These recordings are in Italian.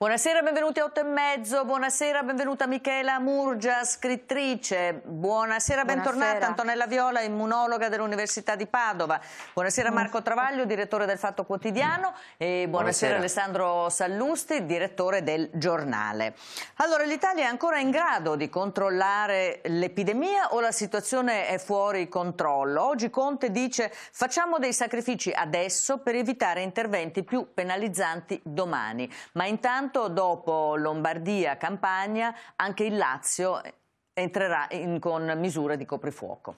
Buonasera, benvenuti a 8 e mezzo, buonasera, benvenuta Michela Murgia, scrittrice, buonasera, bentornata buonasera. Antonella Viola, immunologa dell'Università di Padova, buonasera Marco Travaglio, direttore del Fatto Quotidiano e buonasera, buonasera. Alessandro Sallusti, direttore del Giornale. Allora, l'Italia è ancora in grado di controllare l'epidemia o la situazione è fuori controllo? Oggi Conte dice facciamo dei sacrifici adesso per evitare interventi più penalizzanti domani, ma intanto Intanto dopo Lombardia, Campania, anche il Lazio entrerà in, con misure di coprifuoco.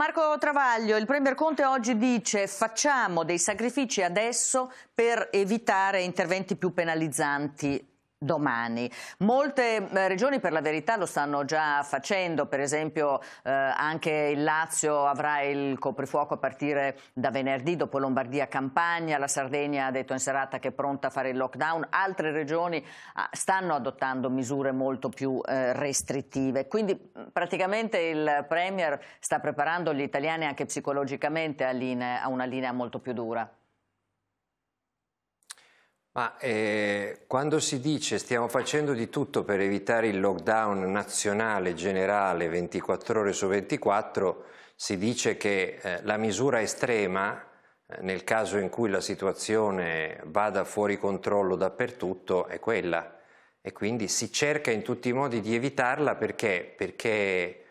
Marco Travaglio, il Premier Conte oggi dice facciamo dei sacrifici adesso per evitare interventi più penalizzanti domani. Molte eh, regioni per la verità lo stanno già facendo, per esempio eh, anche il Lazio avrà il coprifuoco a partire da venerdì, dopo Lombardia Campania, la Sardegna ha detto in serata che è pronta a fare il lockdown, altre regioni ah, stanno adottando misure molto più eh, restrittive, quindi mm, praticamente il Premier sta preparando gli italiani anche psicologicamente a, linea, a una linea molto più dura. Ma eh, quando si dice stiamo facendo di tutto per evitare il lockdown nazionale generale 24 ore su 24, si dice che eh, la misura estrema, eh, nel caso in cui la situazione vada fuori controllo dappertutto, è quella. E quindi si cerca in tutti i modi di evitarla perché, perché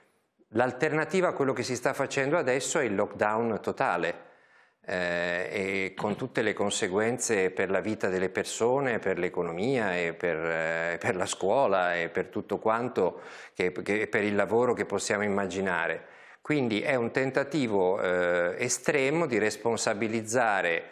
l'alternativa a quello che si sta facendo adesso è il lockdown totale eh, e con tutte le conseguenze per la vita delle persone, per l'economia e per, eh, per, la scuola e per tutto quanto, che, che, per il lavoro che possiamo immaginare. Quindi è un tentativo eh, estremo di responsabilizzare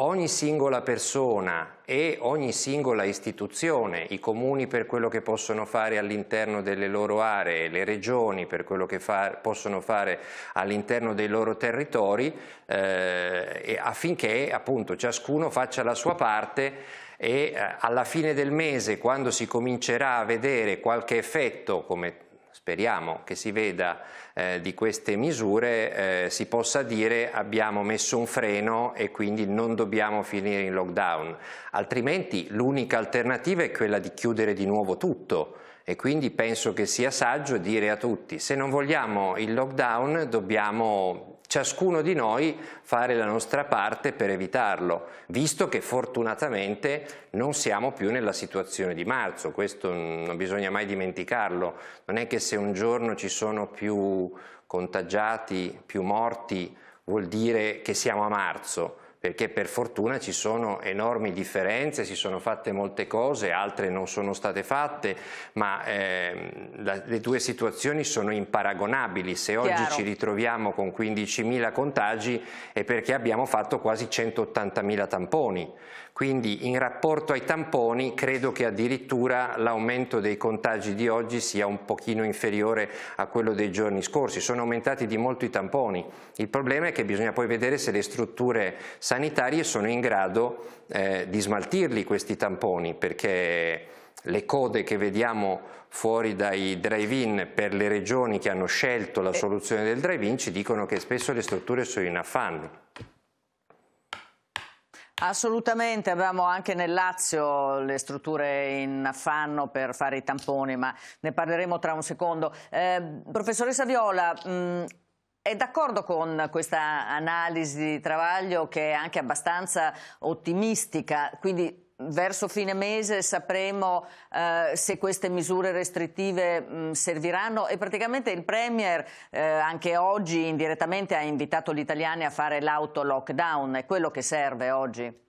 ogni singola persona e ogni singola istituzione, i comuni per quello che possono fare all'interno delle loro aree, le regioni per quello che fa, possono fare all'interno dei loro territori, eh, affinché appunto ciascuno faccia la sua parte e eh, alla fine del mese, quando si comincerà a vedere qualche effetto, come speriamo che si veda eh, di queste misure, eh, si possa dire abbiamo messo un freno e quindi non dobbiamo finire in lockdown, altrimenti l'unica alternativa è quella di chiudere di nuovo tutto e quindi penso che sia saggio dire a tutti se non vogliamo il lockdown dobbiamo ciascuno di noi fare la nostra parte per evitarlo, visto che fortunatamente non siamo più nella situazione di marzo, questo non bisogna mai dimenticarlo, non è che se un giorno ci sono più contagiati, più morti, vuol dire che siamo a marzo, perché per fortuna ci sono enormi differenze, si sono fatte molte cose, altre non sono state fatte, ma eh, la, le due situazioni sono imparagonabili. Se oggi ci ritroviamo con 15.000 contagi è perché abbiamo fatto quasi 180.000 tamponi. Quindi in rapporto ai tamponi credo che addirittura l'aumento dei contagi di oggi sia un pochino inferiore a quello dei giorni scorsi. Sono aumentati di molto i tamponi. Il problema è che bisogna poi vedere se le strutture sanitarie sono in grado eh, di smaltirli questi tamponi perché le code che vediamo fuori dai drive-in per le regioni che hanno scelto la eh. soluzione del drive-in ci dicono che spesso le strutture sono in affanno. Assolutamente, avevamo anche nel Lazio le strutture in affanno per fare i tamponi, ma ne parleremo tra un secondo. Eh, professoressa Viola, mh, mm, è d'accordo con questa analisi di Travaglio che è anche abbastanza ottimistica, quindi verso fine mese sapremo eh, se queste misure restrittive mh, serviranno e praticamente il Premier eh, anche oggi indirettamente ha invitato gli italiani a fare l'auto-lockdown, è quello che serve oggi?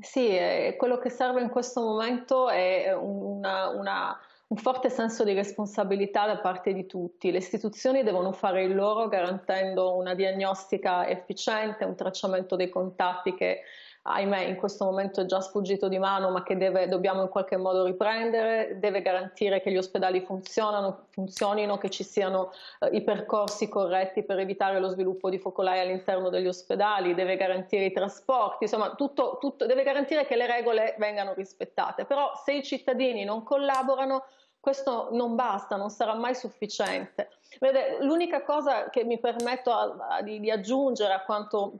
Sì, eh, quello che serve in questo momento è eh, una, una un forte senso di responsabilità da parte di tutti. Le istituzioni devono fare il loro garantendo una diagnostica efficiente, un tracciamento dei contatti che ahimè in questo momento è già sfuggito di mano ma che deve, dobbiamo in qualche modo riprendere, deve garantire che gli ospedali funzionino, che ci siano eh, i percorsi corretti per evitare lo sviluppo di focolai all'interno degli ospedali, deve garantire i trasporti, insomma tutto, tutto, deve garantire che le regole vengano rispettate, però se i cittadini non collaborano questo non basta, non sarà mai sufficiente. Vede, l'unica cosa che mi permetto a, a, di, di, aggiungere a quanto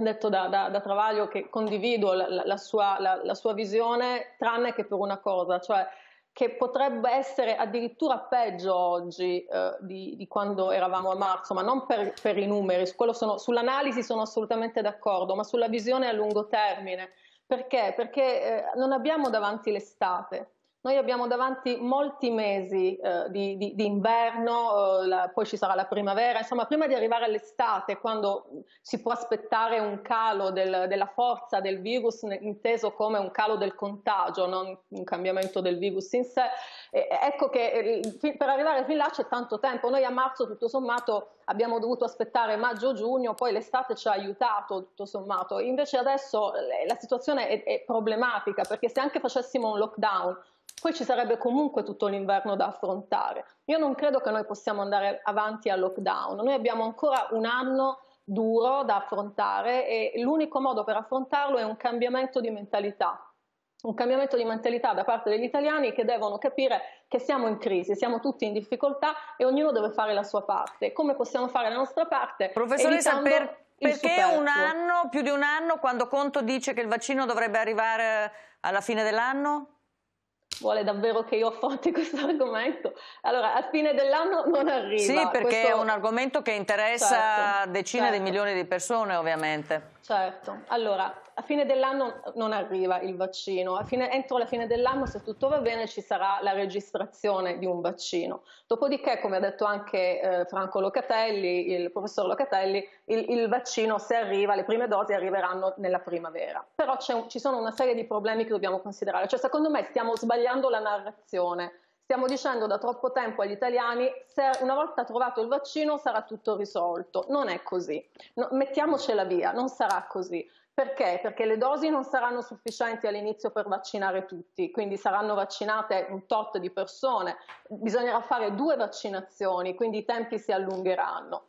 detto da, da, da Travaglio, che condivido la, la, sua, la, la sua visione, tranne che per una cosa, cioè che potrebbe essere addirittura peggio oggi eh, di, di, quando eravamo a marzo, ma non per, per i numeri, su sono, sull'analisi sono assolutamente d'accordo, ma sulla visione a lungo termine. Perché? Perché eh, non abbiamo davanti l'estate, noi abbiamo davanti molti mesi eh, di, di, di, inverno, eh, la, poi ci sarà la primavera, insomma prima di arrivare all'estate, quando si può aspettare un calo del, della forza del virus inteso come un calo del contagio, non un cambiamento del virus in sé, e, ecco che eh, per arrivare fin là c'è tanto tempo, noi a marzo tutto sommato abbiamo dovuto aspettare maggio-giugno, poi l'estate ci ha aiutato tutto sommato, invece adesso eh, la situazione è, è problematica perché se anche facessimo un lockdown, poi ci sarebbe comunque tutto l'inverno da affrontare. Io non credo che noi possiamo andare avanti al lockdown. Noi abbiamo ancora un anno duro da affrontare e l'unico modo per affrontarlo è un cambiamento di mentalità. Un cambiamento di mentalità da parte degli italiani che devono capire che siamo in crisi, siamo tutti in difficoltà e ognuno deve fare la sua parte. Come possiamo fare la nostra parte? Professoressa, per, perché un anno, più di un anno, quando Conto dice che il vaccino dovrebbe arrivare alla fine dell'anno? vuole davvero che io affronti questo argomento. Allora, a fine dell'anno non arriva. Sì, perché questo... è un argomento che interessa certo, decine certo. di milioni di persone, ovviamente. Certo. Allora, a fine dell'anno non arriva il vaccino, fine, entro la fine dell'anno se tutto va bene ci sarà la registrazione di un vaccino. Dopodiché, come ha detto anche eh, Franco Locatelli, il professor Locatelli, il, il, vaccino se arriva, le prime dosi arriveranno nella primavera. Però un, ci sono una serie di problemi che dobbiamo considerare, cioè secondo me stiamo sbagliando la narrazione. Stiamo dicendo da troppo tempo agli italiani se una volta trovato il vaccino sarà tutto risolto. Non è così. No, mettiamocela via, non sarà così. Perché? Perché le dosi non saranno sufficienti all'inizio per vaccinare tutti, quindi saranno vaccinate un tot di persone, bisognerà fare due vaccinazioni, quindi i tempi si allungheranno.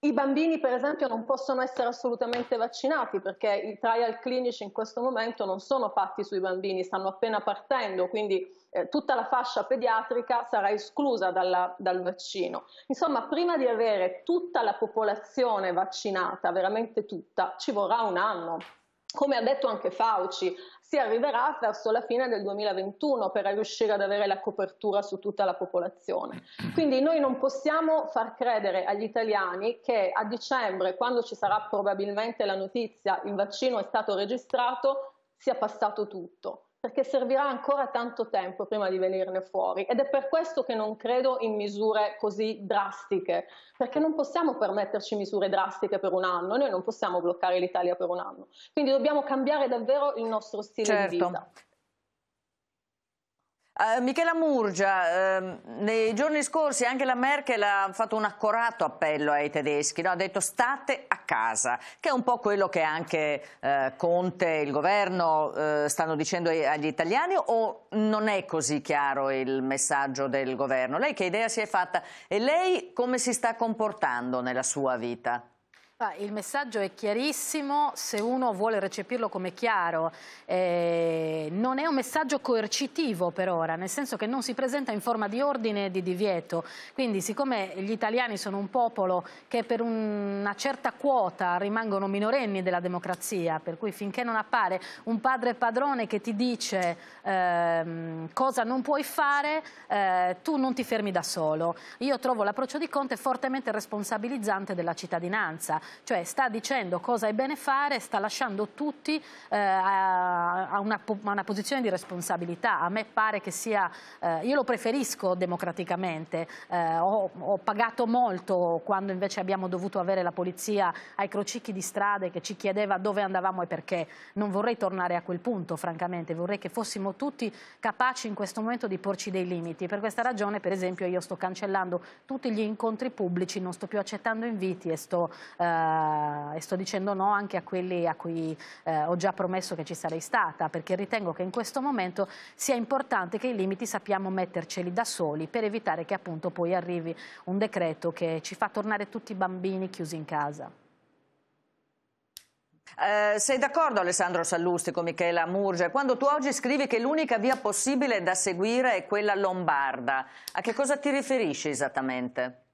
I bambini, per esempio, non possono essere assolutamente vaccinati perché i trial clinici in questo momento non sono fatti sui bambini, stanno appena partendo, quindi eh, tutta la fascia pediatrica sarà esclusa dalla, dal vaccino. Insomma, prima di avere tutta la popolazione vaccinata, veramente tutta, ci vorrà un anno. Come ha detto anche Fauci, si arriverà verso la fine del 2021 per riuscire ad avere la copertura su tutta la popolazione. Quindi noi non possiamo far credere agli italiani che a dicembre, quando ci sarà probabilmente la notizia, il vaccino è stato registrato, sia passato tutto perché servirà ancora tanto tempo prima di venirne fuori ed è per questo che non credo in misure così drastiche, perché non possiamo permetterci misure drastiche per un anno, noi non possiamo bloccare l'Italia per un anno, quindi dobbiamo cambiare davvero il nostro stile certo. di vita. Eh, Michela Murgia, uh, nei giorni scorsi anche la Merkel ha fatto un accorato appello ai tedeschi, no? ha detto state a casa, che è un po' quello che anche uh, Conte e il governo eh, stanno dicendo agli italiani o non è così chiaro il messaggio del governo? Lei che idea si è fatta e lei come si sta comportando nella sua vita? Il messaggio è chiarissimo se uno vuole recepirlo come chiaro. Eh, non è un messaggio coercitivo per ora, nel senso che non si presenta in forma di ordine e di divieto. Quindi siccome gli italiani sono un popolo che per una certa quota rimangono minorenni della democrazia, per cui finché non appare un padre padrone che ti dice eh, cosa non puoi fare, eh, tu non ti fermi da solo. Io trovo l'approccio di Conte fortemente responsabilizzante della cittadinanza cioè sta dicendo cosa è bene fare, sta lasciando tutti eh, ha una, una, posizione di responsabilità. A me pare che sia, eh, io lo preferisco democraticamente, eh, ho, ho, pagato molto quando invece abbiamo dovuto avere la polizia ai crocicchi di strade che ci chiedeva dove andavamo e perché. Non vorrei tornare a quel punto, francamente, vorrei che fossimo tutti capaci in questo momento di porci dei limiti. Per questa ragione, per esempio, io sto cancellando tutti gli incontri pubblici, non sto più accettando inviti e sto, eh, e sto dicendo no anche a quelli a cui eh, ho già promesso che ci sarei stata perché ritengo che in questo momento sia importante che i limiti sappiamo metterceli da soli per evitare che appunto poi arrivi un decreto che ci fa tornare tutti i bambini chiusi in casa. Eh, sei d'accordo Alessandro Sallusti con Michela Murgia? Quando tu oggi scrivi che l'unica via possibile da seguire è quella lombarda, a che cosa ti riferisci esattamente?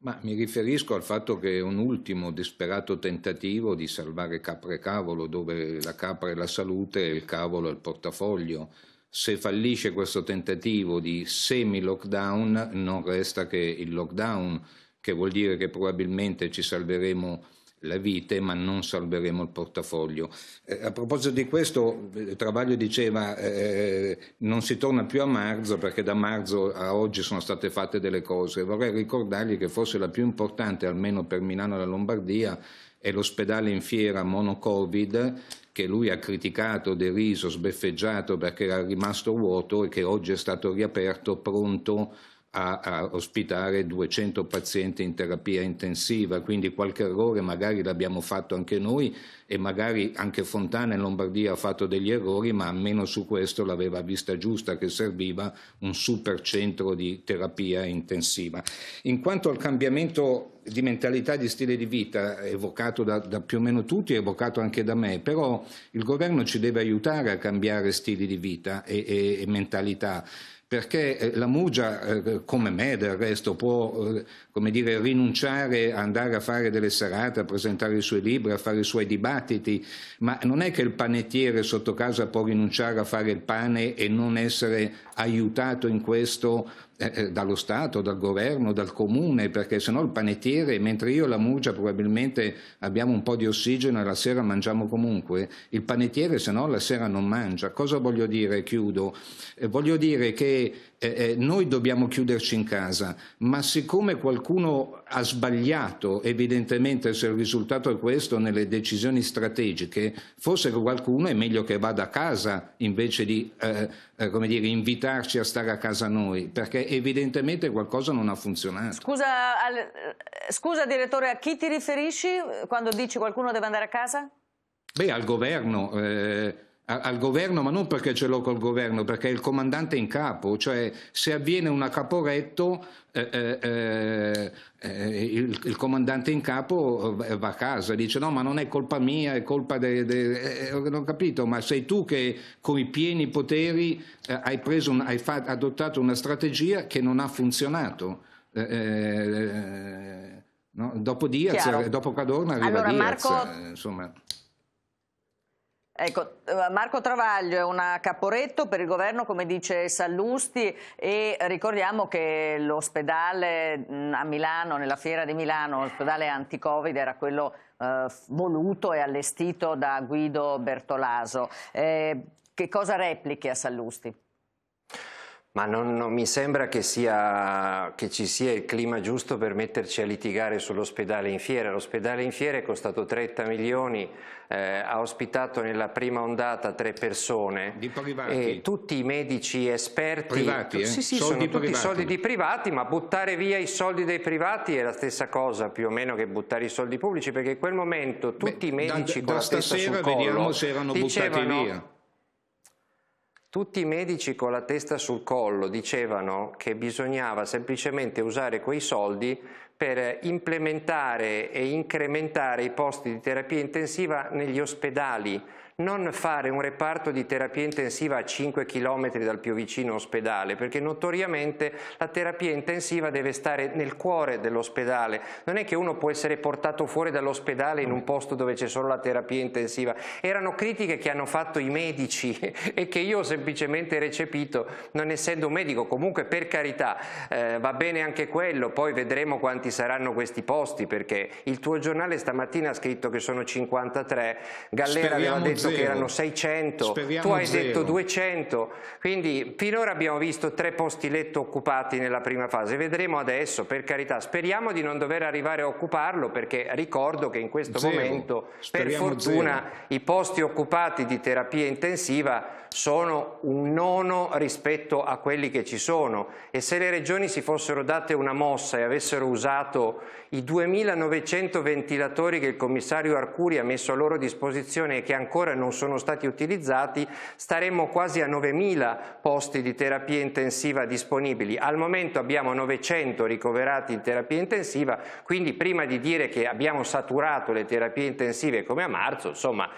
Ma mi riferisco al fatto che è un ultimo disperato tentativo di salvare capre e cavolo, dove la capra è la salute e il cavolo è il portafoglio. Se fallisce questo tentativo di semi-lockdown, non resta che il lockdown, che vuol dire che probabilmente ci salveremo la vite, ma non salveremo il portafoglio. Eh, a proposito di questo, eh, Travaglio diceva eh, eh, non si torna più a marzo perché da marzo a oggi sono state fatte delle cose. Vorrei ricordargli che forse la più importante, almeno per Milano e la Lombardia, è l'ospedale in fiera monocovid che lui ha criticato, deriso, sbeffeggiato perché era rimasto vuoto e che oggi è stato riaperto pronto a, a, ospitare 200 pazienti in terapia intensiva, quindi qualche errore magari l'abbiamo fatto anche noi e magari anche Fontana in Lombardia ha fatto degli errori, ma almeno su questo l'aveva vista giusta che serviva un super centro di terapia intensiva. In quanto al cambiamento di mentalità e di stile di vita evocato da, da, più o meno tutti, evocato anche da me, però il governo ci deve aiutare a cambiare stili di vita e, e, e mentalità perché eh, la Mugia, eh, come me del resto, può eh, dire, rinunciare a andare a fare delle serate, a presentare i suoi libri, a fare i suoi dibattiti, ma non è che il panettiere sotto casa può rinunciare a fare il pane e non essere aiutato in questo eh, eh, dallo Stato, dal governo, dal comune, perché sennò il panettiere, mentre io e la Murgia probabilmente abbiamo un po' di ossigeno e la sera mangiamo comunque, il panettiere sennò la sera non mangia. Cosa voglio dire? Chiudo. Eh, voglio dire che eh, eh noi dobbiamo chiuderci in casa, ma siccome qualcuno ha sbagliato, evidentemente se il risultato è questo nelle decisioni strategiche, forse qualcuno è meglio che vada a casa invece di come dire, invitarci a stare a casa noi, perché evidentemente qualcosa non ha funzionato. Scusa, al... Eh, scusa direttore, a chi ti riferisci eh, quando dici qualcuno deve andare a casa? Beh, al governo. Eh al governo, ma non perché ce l'ho col governo, perché è il comandante in capo, cioè se avviene una caporetto eh, eh, eh, eh il, il, comandante in capo eh, va a casa, dice no ma non è colpa mia, è colpa del... De... Eh, non ho capito, ma sei tu che con i pieni poteri hai, un, hai fat, adottato una strategia che non ha funzionato. No? Dopo Diaz, Chiaro. dopo Cadorna arriva allora, Diaz, Marco... insomma... Ecco, eh, Marco Travaglio è un caporetto per il governo, come dice Sallusti, e ricordiamo che l'ospedale mm, a Milano, nella fiera di Milano, l'ospedale anti-Covid era quello eh, voluto e allestito da Guido Bertolaso. Eh, che cosa replichi a Sallusti? ma non, non mi sembra che, sia, che, ci sia il clima giusto per metterci a litigare sull'ospedale in fiera. L'ospedale in fiera è costato 30 milioni, eh, ha ospitato nella prima ondata tre persone. Di privati. E tutti i medici esperti. Privati, eh? Sì, sì, soldi sono tutti privati. soldi di privati, ma buttare via i soldi dei privati è la stessa cosa più o meno che buttare i soldi pubblici, perché in quel momento tutti Beh, i medici da, da, con da la testa sul collo dicevano tutti i medici con la testa sul collo dicevano che bisognava semplicemente usare quei soldi per implementare e incrementare i posti di terapia intensiva negli ospedali, non fare un reparto di terapia intensiva a 5 km dal più vicino ospedale, perché notoriamente la terapia intensiva deve stare nel cuore dell'ospedale, non è che uno può essere portato fuori dall'ospedale in un posto dove c'è solo la terapia intensiva, erano critiche che hanno fatto i medici e che io ho semplicemente recepito, non essendo un medico, comunque per carità eh, va bene anche quello, poi vedremo quanti saranno questi posti, perché il tuo giornale stamattina ha scritto che sono 53, Gallera Speriamo aveva detto zero. che erano 600, Speriamo tu hai zero. detto 200, quindi finora abbiamo visto tre posti letto occupati nella prima fase, vedremo adesso, per carità, speriamo di non dover arrivare a occuparlo perché ricordo che in questo zero. momento Speriamo per fortuna i posti occupati di terapia intensiva sono un nono rispetto a quelli che ci sono e se le regioni si fossero date una mossa e avessero usato i 2900 ventilatori che il commissario Arcuri ha messo a loro disposizione e che ancora non sono stati utilizzati, staremmo quasi a 9.000 posti di terapia intensiva disponibili. Al momento abbiamo 900 ricoverati in terapia intensiva, quindi prima di dire che abbiamo saturato le terapie intensive come a marzo, insomma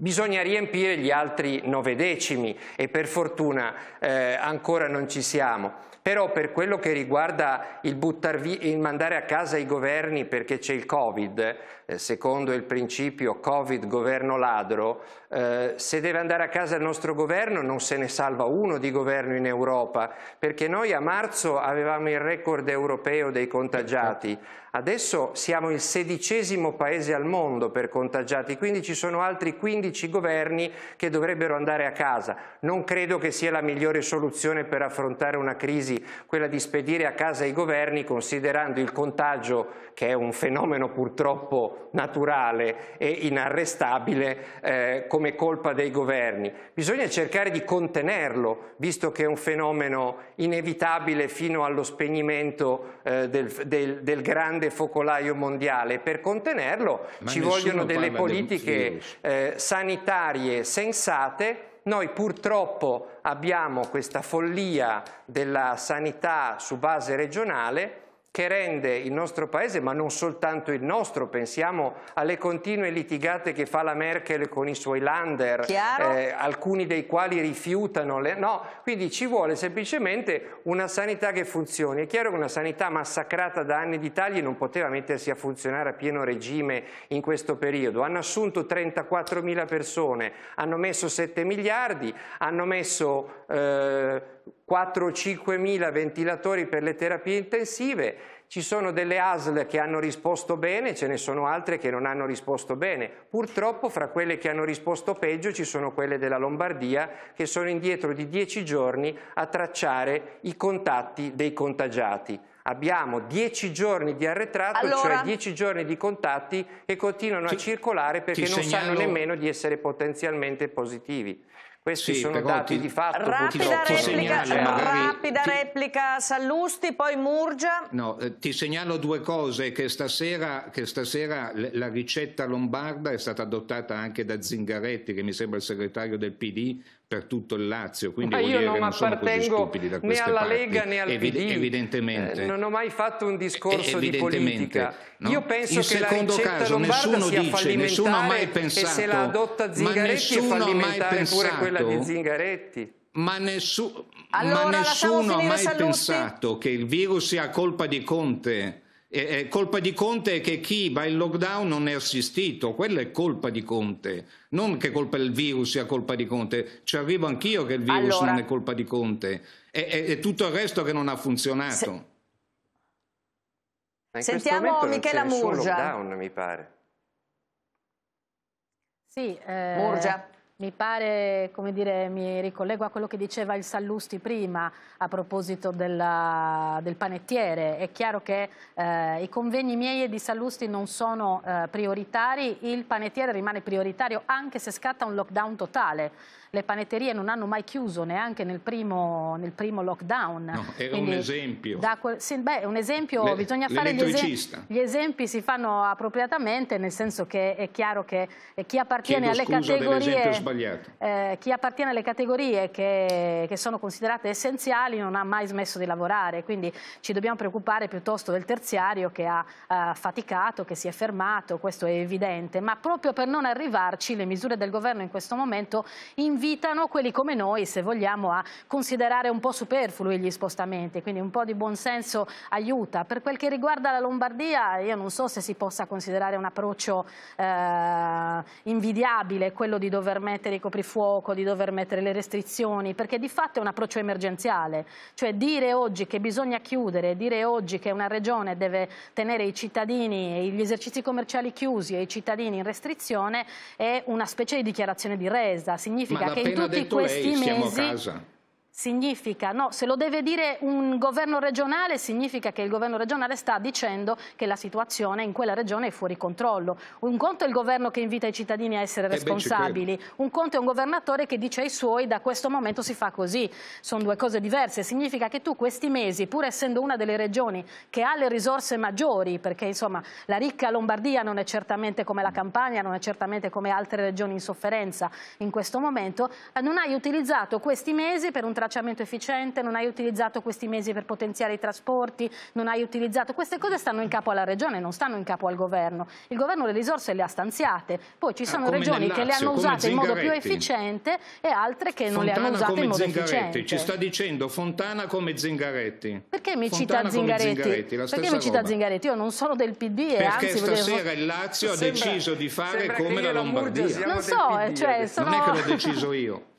Bisogna riempire gli altri nove decimi e per fortuna eh, ancora non ci siamo però per quello che riguarda il, buttarvi, il mandare a casa i governi perché c'è il Covid, eh, secondo il principio Covid governo ladro, eh, se deve andare a casa il nostro governo non se ne salva uno di governo in Europa, perché noi a marzo avevamo il record europeo dei contagiati, adesso siamo il sedicesimo paese al mondo per contagiati, quindi ci sono altri 15 governi che dovrebbero andare a casa. Non credo che sia la migliore soluzione per affrontare una crisi quella di spedire a casa i governi considerando il contagio, che è un fenomeno purtroppo naturale e inarrestabile, eh, come colpa dei governi. Bisogna cercare di contenerlo, visto che è un fenomeno inevitabile fino allo spegnimento eh, del, del, del, grande focolaio mondiale. Per contenerlo Ma ci vogliono delle politiche eh, sanitarie sensate noi purtroppo abbiamo questa follia della sanità su base regionale che rende il nostro paese, ma non soltanto il nostro, pensiamo alle continue litigate che fa la Merkel con i suoi lander, eh, alcuni dei quali rifiutano, le... no, quindi ci vuole semplicemente una sanità che funzioni. È chiaro che una sanità massacrata da anni di tagli non poteva mettersi a funzionare a pieno regime in questo periodo. Hanno assunto 34 mila persone, hanno messo 7 miliardi, hanno messo... Eh, 4-5 mila ventilatori per le terapie intensive, ci sono delle ASL che hanno risposto bene, ce ne sono altre che non hanno risposto bene. Purtroppo fra quelle che hanno risposto peggio ci sono quelle della Lombardia che sono indietro di 10 giorni a tracciare i contatti dei contagiati. Abbiamo 10 giorni di arretrato, cioè allora, cioè 10 giorni di contatti che continuano ti, a circolare perché non segnalo... sanno nemmeno di essere potenzialmente positivi. Questi sì, sono dati ti... di fatto. Rapida, replica, segnalo, magari... rapida ti... replica Sallusti, poi Murgia. No, eh, ti segnalo due cose, che stasera, che stasera la ricetta lombarda è stata adottata anche da Zingaretti, che mi sembra il segretario del PD, per tutto il Lazio, quindi Ma io non appartengo né alla parti. Lega né al Evi PD, evidentemente. Eh, non ho mai fatto un discorso di politica. No? Io penso in che la ricetta caso, lombarda sia dice, fallimentare pensato, e se la adotta Zingaretti è fallimentare pensato, pure quella di Zingaretti. Ma, nessu allora, ma nessuno ha mai salute. pensato che il virus sia colpa di Conte è eh, eh, colpa di Conte è che chi va in lockdown non è assistito, quella è colpa di Conte, non che colpa del virus sia colpa di Conte, ci arrivo anch'io che il virus allora, non è colpa di Conte, è, è, è, tutto il resto che non ha funzionato. Se... Sentiamo Michela Murgia. Lockdown, mi pare. Sì, eh... Murgia. Mi pare, come dire, mi ricollego a quello che diceva il Sallusti prima a proposito della, del panettiere. È chiaro che eh, i convegni miei e di Sallusti non sono eh, prioritari, il panettiere rimane prioritario anche se scatta un lockdown totale le panetterie non hanno mai chiuso neanche nel primo, nel primo lockdown. No, è un esempio. Da, sì, beh, un esempio, le, bisogna fare gli esempi, gli esempi, si fanno appropriatamente, nel senso che è chiaro che eh, chi appartiene, alle categorie, eh, chi appartiene alle categorie che, che sono considerate essenziali non ha mai smesso di lavorare, quindi ci dobbiamo preoccupare piuttosto del terziario che ha eh, faticato, che si è fermato, questo è evidente, ma proprio per non arrivarci le misure del governo in questo momento in invitano quelli come noi, se vogliamo, a considerare un po' superflui gli spostamenti, quindi un po' di buonsenso aiuta. Per quel che riguarda la Lombardia, io non so se si possa considerare un approccio eh, invidiabile quello di dover mettere i coprifuoco, di dover mettere le restrizioni, perché di fatto è un approccio emergenziale, cioè dire oggi che bisogna chiudere, dire oggi che una regione deve tenere i cittadini e gli esercizi commerciali chiusi e i cittadini in restrizione è una specie di dichiarazione di resa, significa che in tutti questi mesi significa, no, se lo deve dire un governo regionale significa che il governo regionale sta dicendo che la situazione in quella regione è fuori controllo. Un conto è il governo che invita i cittadini a essere responsabili, un conto è un governatore che dice ai suoi da questo momento si fa così, sono due cose diverse, significa che tu questi mesi, pur essendo una delle regioni che ha le risorse maggiori, perché insomma la ricca Lombardia non è certamente come la Campania, non è certamente come altre regioni in sofferenza in questo momento, non hai utilizzato questi mesi per un trattamento tracciamento efficiente, non hai utilizzato questi mesi per potenziare i trasporti, non hai utilizzato... Queste cose stanno in capo alla regione, non stanno in capo al governo. Il governo le risorse le ha stanziate, poi ci ah, sono ah, regioni Lazio, che le hanno usate in modo più efficiente e altre che Fontana non le hanno usate in modo Zingaretti. efficiente. Ci sta dicendo Fontana come Zingaretti. Perché mi Fontana cita Zingaretti? Zingaretti Perché mi cita Zingaretti? Io non sono del PD e Perché anzi... Perché stasera volevo... il Lazio sembra, ha deciso di fare come la Lombardia. Non so, eh, cioè, sono... Non è che l'ho deciso io.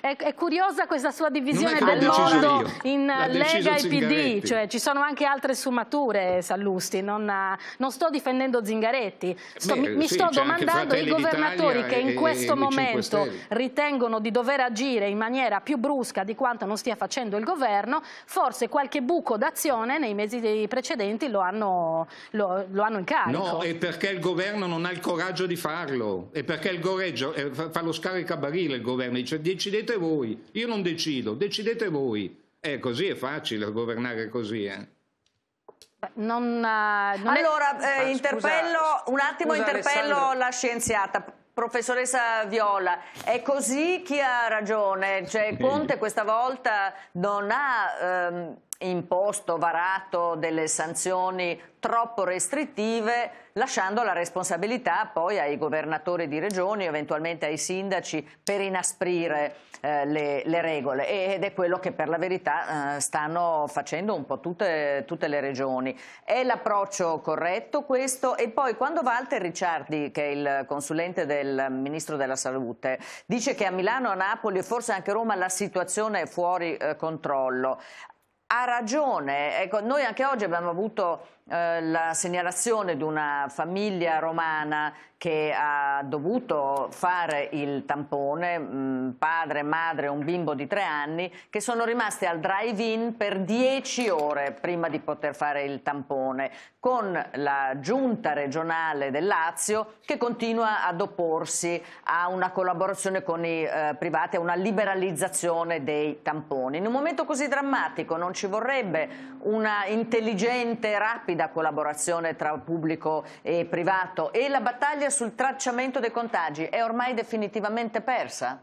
È, è curiosa questa sua divisione del mondo in eh, Lega e PD, cioè ci sono anche altre sfumature, Sallusti, non, eh, non sto difendendo Zingaretti, sto, Beh, mi sì, sto domandando i governatori che in questo momento ritengono di dover agire in maniera più brusca di quanto non stia facendo il governo, forse qualche buco d'azione nei mesi precedenti lo hanno, lo, lo hanno in carico. No, è perché il governo non ha il coraggio di farlo, è perché il goreggio, eh, fa lo scaricabarile il governo, dice 10 decidete voi, io non decido, decidete voi. È eh, così è facile governare così, eh. Non, eh, non allora, è... eh, ah, interpello, un attimo scusa, interpello Alessandro. la scienziata. Professoressa Viola, è così chi ha ragione? Cioè, Conte questa volta non ha... Ehm imposto, varato delle sanzioni troppo restrittive, lasciando la responsabilità poi ai governatori di regioni, eventualmente ai sindaci, per inasprire eh, le, le, regole. Ed è quello che per la verità eh, stanno facendo un po' tutte, tutte le regioni. È l'approccio corretto questo? E poi quando Walter Ricciardi, che è il consulente del Ministro della Salute, dice che a Milano, a Napoli e forse anche a Roma la situazione è fuori eh, controllo, ha ragione, ecco, noi anche oggi abbiamo avuto eh, la segnalazione di una famiglia romana che ha dovuto fare il tampone, mm, padre, madre, un bimbo di tre anni, che sono rimaste al drive-in per dieci ore prima di poter fare il tampone, con la giunta regionale del Lazio che continua ad opporsi a una collaborazione con i eh, privati, a una liberalizzazione dei tamponi. In un momento così drammatico non ci vorrebbe una intelligente, rapida rapida collaborazione tra pubblico e privato e la battaglia sul tracciamento dei contagi è ormai definitivamente persa?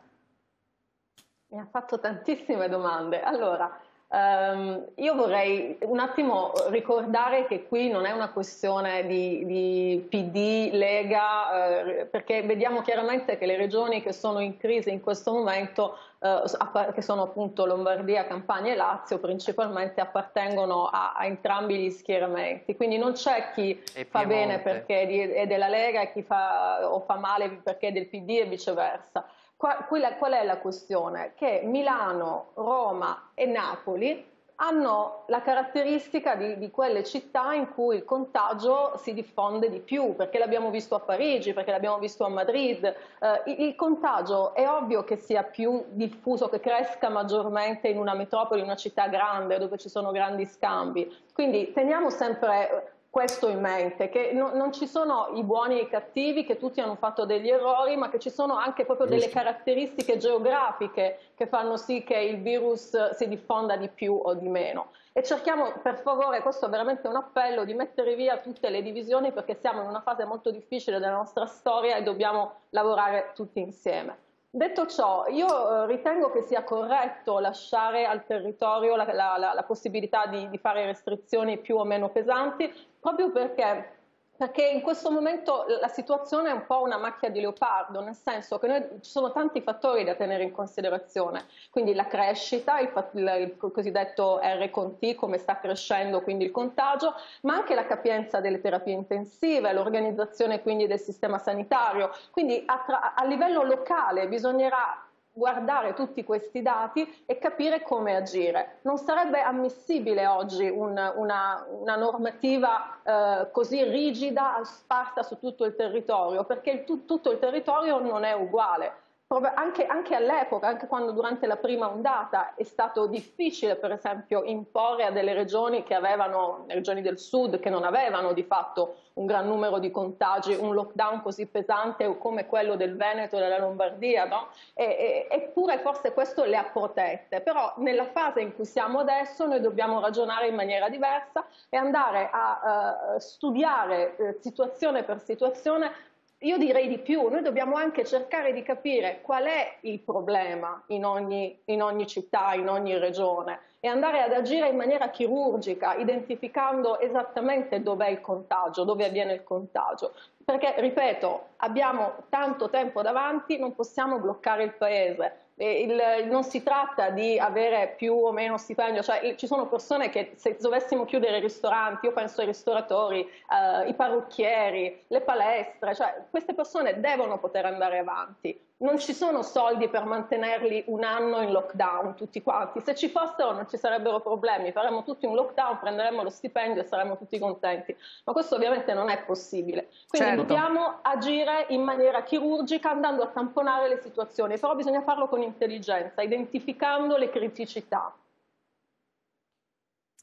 Mi ha fatto tantissime domande. Allora, Um, io vorrei un attimo ricordare che qui non è una questione di, di PD, Lega, eh, perché vediamo chiaramente che le regioni che sono in crisi in questo momento, eh, che sono appunto Lombardia, Campania e Lazio, principalmente appartengono a, a entrambi gli schieramenti. Quindi non c'è chi fa bene perché è della Lega e chi fa, o fa male perché è del PD e viceversa qual è la questione? Che Milano, Roma e Napoli hanno la caratteristica di, di, quelle città in cui il contagio si diffonde di più, perché l'abbiamo visto a Parigi, perché l'abbiamo visto a Madrid. Eh, il, contagio è ovvio che sia più diffuso, che cresca maggiormente in una metropoli, in una città grande dove ci sono grandi scambi. Quindi teniamo sempre questo in mente, che no, non ci sono i buoni e i cattivi, che tutti hanno fatto degli errori, ma che ci sono anche proprio Giusto. delle caratteristiche geografiche che fanno sì che il virus si diffonda di più o di meno. E cerchiamo, per favore, questo è veramente un appello, di mettere via tutte le divisioni perché siamo in una fase molto difficile della nostra storia e dobbiamo lavorare tutti insieme. Detto ciò, io eh, ritengo che sia corretto lasciare al territorio la, la, la, la possibilità di, di fare restrizioni più o meno pesanti, proprio perché perché in questo momento la situazione è un po' una macchia di leopardo, nel senso che noi, ci sono tanti fattori da tenere in considerazione, quindi la crescita, il, il, il cosiddetto R con T, come sta crescendo quindi il contagio, ma anche la capienza delle terapie intensive, l'organizzazione quindi del sistema sanitario. Quindi a, tra, a livello locale bisognerà guardare tutti questi dati e capire come agire. Non sarebbe ammissibile oggi un, una, una, normativa eh, così rigida, sparsa su tutto il territorio, perché il, tutto il territorio non è uguale anche, anche all'epoca, anche quando durante la prima ondata è stato difficile per esempio imporre a delle regioni che avevano, regioni del sud, che non avevano di fatto un gran numero di contagi, un lockdown così pesante come quello del Veneto e della Lombardia, no? e, e, eppure forse questo le ha protette, però nella fase in cui siamo adesso noi dobbiamo ragionare in maniera diversa e andare a eh, studiare eh, situazione per situazione io direi di più, noi dobbiamo anche cercare di capire qual è il problema in ogni, in ogni, città, in ogni regione e andare ad agire in maniera chirurgica, identificando esattamente dov'è il contagio, dove avviene il contagio. Perché, ripeto, abbiamo tanto tempo davanti, non possiamo bloccare il paese, il, non si tratta di avere più o meno stipendio, cioè ci sono persone che se dovessimo chiudere i ristoranti, io penso ai ristoratori, eh, i parrucchieri, le palestre, cioè queste persone devono poter andare avanti non ci sono soldi per mantenerli un anno in lockdown tutti quanti. Se ci fossero non ci sarebbero problemi, faremmo tutti un lockdown, prenderemmo lo stipendio e saremmo tutti contenti. Ma questo ovviamente non è possibile. Quindi certo. dobbiamo agire in maniera chirurgica andando a tamponare le situazioni, però bisogna farlo con intelligenza, identificando le criticità.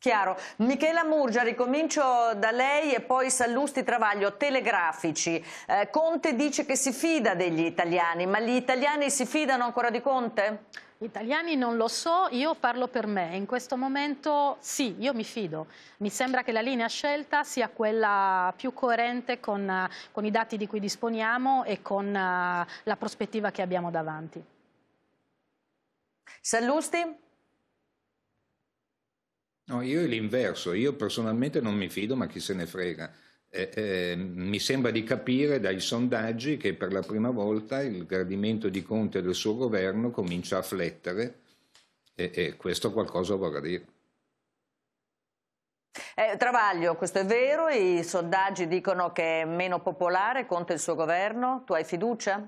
Chiaro. Michela Murgia, ricomincio da lei e poi Sallusti Travaglio, telegrafici. Eh, Conte dice che si fida degli italiani, ma gli italiani si fidano ancora di Conte? Gli italiani non lo so, io parlo per me. In questo momento sì, io mi fido. Mi sembra che la linea scelta sia quella più coerente con, con i dati di cui disponiamo e con uh, la prospettiva che abbiamo davanti. Sallusti? No, io è l'inverso, io personalmente non mi fido, ma chi se ne frega. Eh, eh, mi sembra di capire dai sondaggi che per la prima volta il gradimento di Conte e del suo governo comincia a flettere e, e questo qualcosa vorrà dire. Eh, Travaglio, questo è vero, i sondaggi dicono che è meno popolare Conte e il suo governo, tu hai fiducia?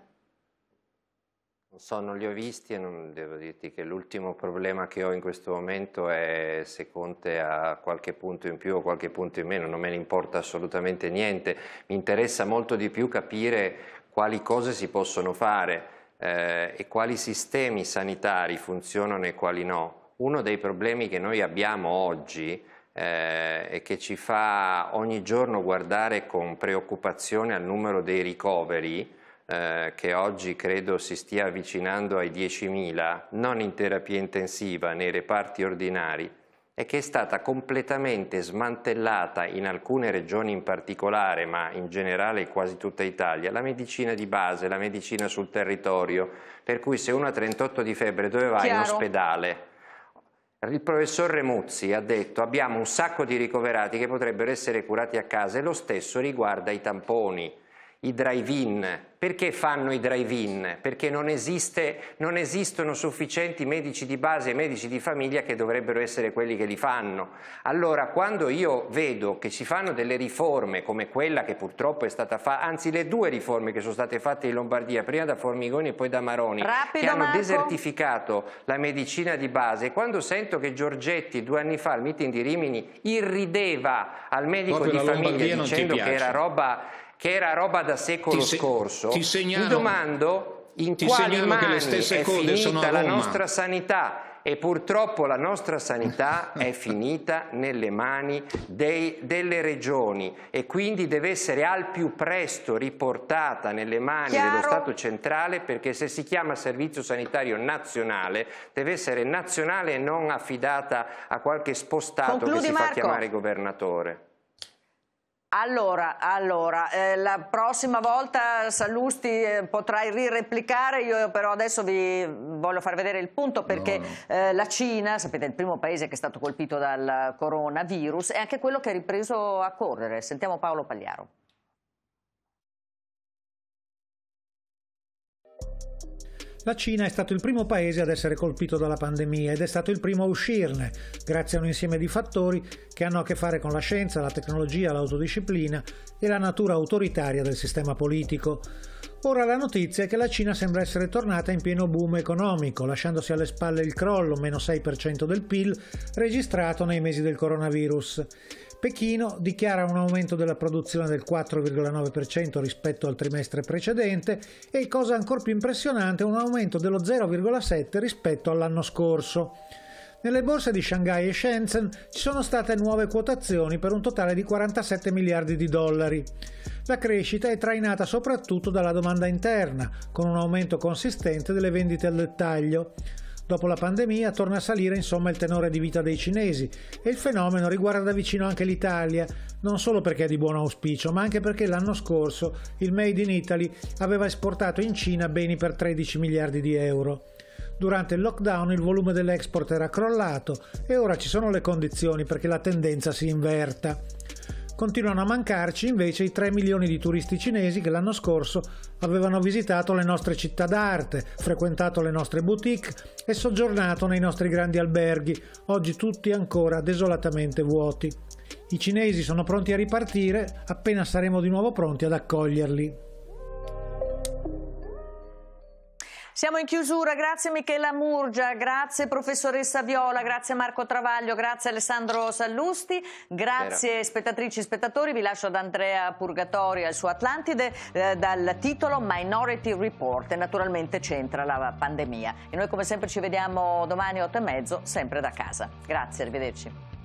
so, non li ho visti e non devo dirti che l'ultimo problema che ho in questo momento è se Conte ha qualche punto in più o qualche punto in meno, non me ne importa assolutamente niente, mi interessa molto di più capire quali cose si possono fare eh, e quali sistemi sanitari funzionano e quali no. Uno dei problemi che noi abbiamo oggi eh, e che ci fa ogni giorno guardare con preoccupazione al numero dei ricoveri eh, che oggi credo si stia avvicinando ai 10.000, non in terapia intensiva, nei reparti ordinari, e che è stata completamente smantellata in alcune regioni in particolare, ma in generale quasi tutta Italia, la medicina di base, la medicina sul territorio, per cui se uno ha 38 di febbre dove va? Chiaro. In ospedale. Il professor Remuzzi ha detto abbiamo un sacco di ricoverati che potrebbero essere curati a casa e lo stesso riguarda i tamponi i drive-in. Perché fanno i drive-in? Perché non, esiste, non, esistono sufficienti medici di base e medici di famiglia che dovrebbero essere quelli che li fanno. Allora, quando io vedo che si fanno delle riforme come quella che purtroppo è stata fatta, anzi le due riforme che sono state fatte in Lombardia, prima da Formigoni e poi da Maroni, Rapido, che hanno Marco. desertificato la medicina di base, quando sento che Giorgetti due anni fa al meeting di Rimini irrideva al medico Proprio di famiglia Lombardia dicendo che era roba che era roba da secolo ti se scorso, ti segnalo, mi domando in quali mani è finita la nostra sanità e purtroppo la nostra sanità è finita nelle mani dei, delle regioni e quindi deve essere al più presto riportata nelle mani Chiaro. dello Stato centrale perché se si chiama servizio sanitario nazionale deve essere nazionale e non affidata a qualche spostato Concludi, che si Marco. fa chiamare governatore. Allora, allora eh, la prossima volta Sallusti eh, potrai rireplicare, io però adesso vi voglio far vedere il punto perché no, no. Eh, la Cina, sapete, è il primo paese che è stato colpito dal coronavirus, è anche quello che ha ripreso a correre. Sentiamo Paolo Pagliaro. La Cina è stato il primo paese ad essere colpito dalla pandemia ed è stato il primo a uscirne, grazie a un insieme di fattori che hanno a che fare con la scienza, la tecnologia, l'autodisciplina e la natura autoritaria del sistema politico. Ora la notizia è che la Cina sembra essere tornata in pieno boom economico, lasciandosi alle spalle il crollo, meno 6% del PIL, registrato nei mesi del coronavirus. Pechino dichiara un aumento della produzione del 4,9% rispetto al trimestre precedente e, cosa ancora più impressionante, un aumento dello 0,7% rispetto all'anno scorso. Nelle borse di Shanghai e Shenzhen ci sono state nuove quotazioni per un totale di 47 miliardi di dollari. La crescita è trainata soprattutto dalla domanda interna, con un aumento consistente delle vendite al dettaglio. Dopo la pandemia torna a salire insomma il tenore di vita dei cinesi e il fenomeno riguarda da vicino anche l'Italia, non solo perché è di buon auspicio, ma anche perché l'anno scorso il Made in Italy aveva esportato in Cina beni per 13 miliardi di euro. Durante il lockdown il volume dell'export era crollato e ora ci sono le condizioni perché la tendenza si inverta. Continuano a mancarci invece i 3 milioni di turisti cinesi che l'anno scorso avevano visitato le nostre città d'arte, frequentato le nostre boutique e soggiornato nei nostri grandi alberghi, oggi tutti ancora desolatamente vuoti. I cinesi sono pronti a ripartire appena saremo di nuovo pronti ad accoglierli. Siamo in chiusura, grazie Michela Murgia, grazie professoressa Viola, grazie Marco Travaglio, grazie Alessandro Sallusti, grazie Era. spettatrici e spettatori, vi lascio ad Andrea Purgatori al suo Atlantide eh, dal titolo Minority Report e naturalmente c'entra la pandemia e noi come sempre ci vediamo domani alle 8 e mezzo sempre da casa. Grazie, arrivederci.